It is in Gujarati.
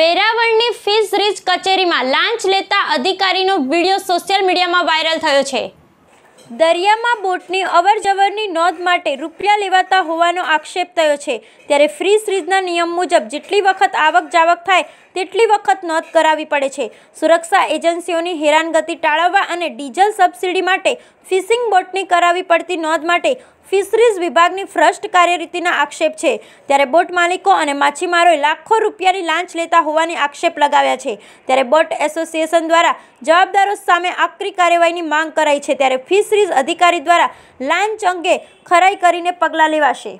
વેરાવળની ફિશ રીચ કચેરીમાં લાંચ લેતા અધિકારીનો વિડીયો સોશિયલ મીડિયામાં વાયરલ થયો છે દરિયામાં બોટની અવર જવરની નોંધ માટે રૂપિયા લેવાતા હોવાનો આક્ષેપ થયો છે ત્યારે ફ્રી સિરીઝના નિયમ મુજબ જેટલી વખત આવક જાવક થાય તેટલી વખત નોંધ કરાવવી પડે છે સુરક્ષા એજન્સીઓની હેરાનગતિ ટાળવવા અને ડીઝલ સબસિડી માટે ફિશિંગ બોટની કરાવવી પડતી નોંધ માટે ફિશરીઝ વિભાગની ફ્રસ્ટ કાર્યરીતિના આક્ષેપ છે ત્યારે બોટ માલિકો અને માછીમારોએ લાખો રૂપિયાની લાંચ લેતા હોવાની આક્ષેપ લગાવ્યા છે ત્યારે બોટ એસોસિએશન દ્વારા જવાબદારો સામે આકરી કાર્યવાહીની માંગ કરાઈ છે ત્યારે ફિશ સિરીઝ અધિકારી દ્વારા લાંચ અંગે ખરાઈ કરીને પગલાં લેવાશે